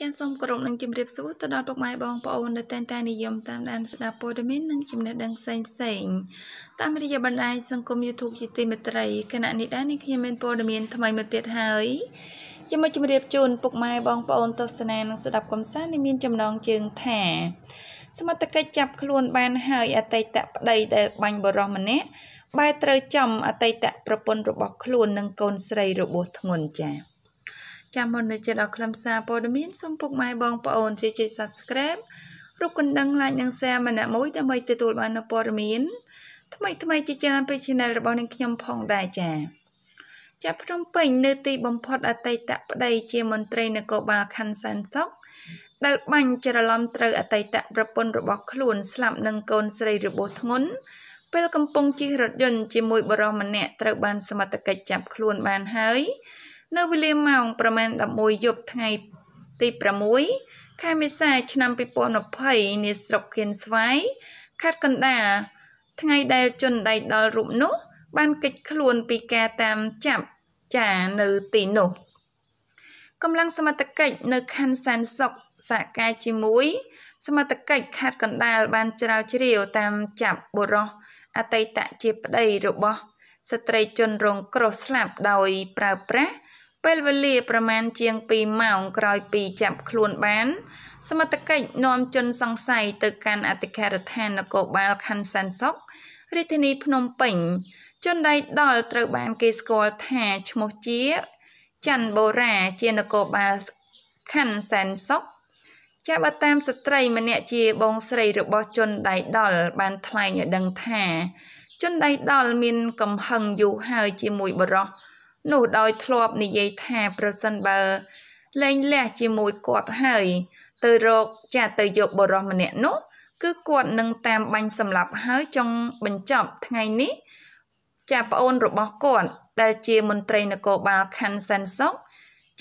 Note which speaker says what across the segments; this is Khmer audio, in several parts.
Speaker 1: ចាសសូមគោរពនិងជម្រាបសួរទៅដល់ពុកម៉ែបងប្អូនដែលតែងតែនិយមតាមដានស្ដាប់ព័ត៌មាននិងចំណេះដឹងផ្សេងផ្សេងតាមរយៈបណ្ដាញសង្គម YouTube ជាទីមេត្រីគណៈនេះដែរនេះខ្ញុំមានព័ត៌មានថ្មីមួយទៀតហើយជាមកជម្រាបជូនពុកម៉ែបងប្អូនទស្សនានិងស្ដាប់កំសាន្តនេះមានចំណងជើងថា សមត្ថកិច្ចចាប់ខ្លួន បានហើយអតីតប្តីដែលបាញ់បរោះម្នាក់បែរត្រូវចំអតីតប្រពន្ធរបស់ខ្លួននិងកូនស្រីរបួសធ្ងន់ចា៎ចាំមុននៅចិត្តអស់ខ្លឹមសារព័ត៌មានសូមពុកម៉ែបងប្អូនជួយជួយ Subscribe រូបកណ្ដឹង Like និង Share ម្នាក់មួយដើម្បីទទួលបាននូវព័ត៌មាន ថ្មី ថ្មីជាច្រើនពី Channel របស់នាងខ្ញុំផងដែរចា៎ចាភ្នំពេញនៅទីបំផុតអតីតប្តី ជាមន្ត្រីនគរបាលខណ្ឌសែនសុខដែលបាញ់ច្រឡំត្រូវអតីតប្រពន្ធរបស់ខ្លួនស្លាប់នឹងកូនស្រីរបួសធ្ងន់ពេលកំពុងជិះរថយន្តជាមួយបរិមម្នាក់ត្រូវបាន សមត្ថកិច្ចចាប់ខ្លួនបានហើយនៅវេលាម៉ោងប្រមាណ11យប់ថ្ងៃទី6ខែមេសាឆ្នាំ2020នាស្រុកខៀនស្វាយខេត្តកណ្ដាលថ្ងៃដែលជនដៃដល់រូបនោះ បានកិច្ចខ្លួនពីការតាមចាប់ចានៅទីនោះកម្លាំងសមត្ថកិច្ចនៅខណ្ឌសានសុកសហការជាមួយ សមត្ថកិច្ចខេត្តកណ្ដាលបានច្រាវជ្រាវតាមចាប់បុរសអតីតជាប្តីរបស់ស្ត្រីជនរងគ្រោះស្លាប់ដោយប្រើប្រាស់ពេលវេលា ប្រមាណជាង2ម៉ោងក្រោយពីចាប់ខ្លួនបាន សមត្ថកិច្ចនាំជនសង្ស័យទៅកាន់អធិការដ្ឋាននគរបាលខណ្ឌសានសុករាជធានីភ្នំពេញ ជនដៃដល់ត្រូវបានគេស្គាល់ថាឈ្មោះជាច័ន្ទបូរ៉ាជានគរបាលខណ្ឌសានសុកចាប់អតាមស្ត្រីម្នាក់ជាបងស្រីរបស់ជនដៃដល់បានថ្លែងឲ្យដឹងថា ជនដៃដល់មានកំហឹងយូរហើយជាមួយបរោះនោះដោយធ្លាប់និយាយថាប្រសិនបើលែងលះជាមួយគាត់ហើយ ទៅរកចាទៅយកបរោះម្នាក់នោះគឺគាត់នឹងតាមបាញ់សម្លាប់ហើយចង់បញ្ចប់ថ្ងៃនេះចាប្អូនរបស់គាត់ដែលជាមន្ត្រីនគរបាលខណ្ឌសែនសុខ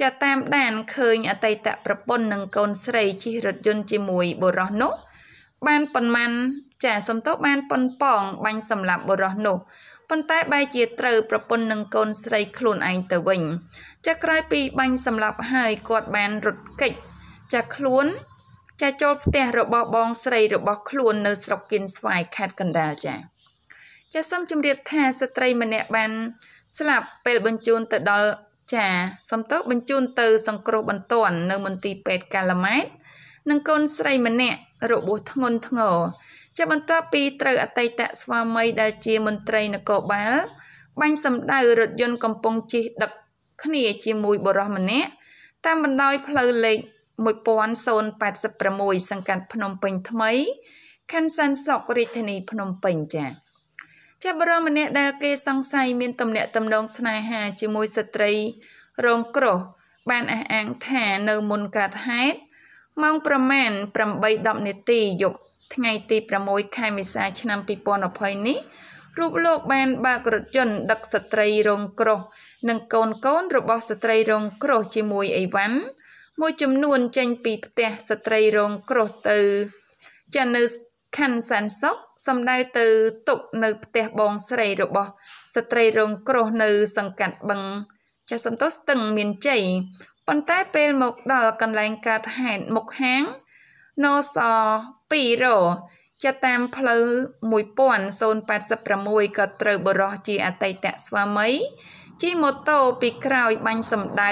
Speaker 1: ចាតាមដានឃើញអតីតប្រពន្ធនិងកូនស្រីជិះរថយន្តជាមួយបុរសនោះ បានប៉ុន្មានចាសំទោសបានប៉ុនប៉ងបាញ់សម្លាប់បុរសនោះប៉ុន្តែបែរជាត្រូវប្រពន្ធនឹងកូនស្រីខ្លួនឯងទៅវិញ ចាក្រោយពីបាញ់សម្លាប់ហើយគាត់បានរត់គេចចាខ្លួន ចាចូលផ្ទះរបស់បងស្រីរបស់ខ្លួននៅស្រុកគៀនស្វាយខេត្តកណ្ដាលចាចាសូមជម្រាបថាស្ត្រីម្នាក់បាន ស្លាប់ពេលបញ្ជូនទៅដល់ចាសំទោសបញ្ជូនទៅ សង្គ្រោះបន្ទាន់នៅមន្ទីរពេទ្យកាឡាម៉ែតនិងកូនស្រីម្នាក់របួសធ្ងន់ធ្ងរជាបន្តពីត្រូវអតីតស្វាមីដែលជាមន្ត្រីនគរបាលបាញ់សម្ដៅរថយន្តកំពុងជិះដឹកគ្នា ជាមួយបុរសម្នាក់តាមបណ្ដោយផ្លូវលេខ1086សង្កាត់ ភ្នំពេញថ្មីខណ្ឌសានសុករាជធានីភ្នំពេញចា៎ចាប់បរិមម្នាក់ដែលគេសង្ស័យមានទំនាក់ទំនងស្នេហា ជាមួយស្ត្រីរងគ្រោះបានអះអាងថានៅមុនកើតហេតុម៉ោងប្រមាណ8:10នាទីយប់ថ្ងៃទី6ខែមេសាឆ្នាំ2020នេះរូបលោកបានបើករថយន្តដឹកស្ត្រីរងគ្រោះនិងកូនកូនរបស់ស្ត្រីរងគ្រោះជាមួយអីវ៉ាន់មួយចំនួនចេញពីផ្ទះស្ត្រីរងគ្រោះទៅចានៅខណ្ឌសានសុកសំដៅទៅ ទុកនៅ ផ្ទះបងស្រីរបស់ស្ត្រីរងគ្រោះនៅសង្កាត់បឹងចាសំទោសស្ទឹងមានជ័យប៉ុន្តែពេលមកដល់កន្លែងកើតហេតុមុខហាងនស2រចិត្តតាមផ្លូវ1086ក៏ត្រូវ បរោះជាអតីតស្វាមីជិះម៉ូតូពីក្រោយបាញ់សម្ដៅ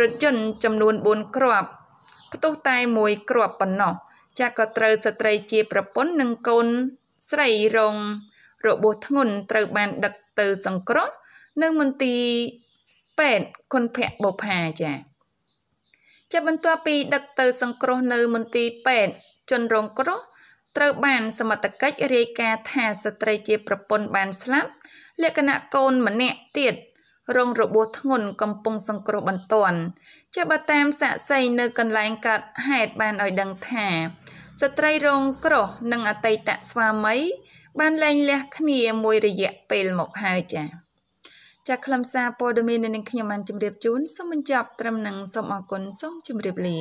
Speaker 1: រថយន្តចំនួន4គ្រាប់ ផ្ទុះតែមួយគ្រាប់ប៉ុណ្ណោះចាស់ក៏ត្រូវស្ត្រីជាប្រពន្ធនិងកូនស្រីរង របួសធ្ងន់ត្រូវបានដឹកទៅសង្គ្រោះនៅមន្ទីរពេទ្យគុណភៈបុផាចា៎ជាបន្ទាប់ពី ដឹកទៅសង្គ្រោះនៅមន្ទីរពេទ្យជនរងគ្រោះត្រូវបានសមត្ថកិច្ចរាយការណ៍ថាស្ត្រីជាប្រពន្ធបានស្លាប់លក្ខណៈកូនម្នាក់ទៀត រងរបួសធ្ងន់កំពុងសង្គ្រោះបន្ទាន់ជាបើតាមសាកសីនៅកន្លែងកើតហេតុបានឲ្យដឹងថាស្ត្រីរងគ្រោះនិងអតីតស្វាមី បានលែងលះគ្នាមួយរយៈពេលមកហើយចា៎ចាក់ខ្លឹមសារព័ត៌មាននៅនឹងខ្ញុំបានជម្រាបជូនសូមបញ្ចប់ត្រឹមនឹងសូមអរគុណសូមជម្រាបលា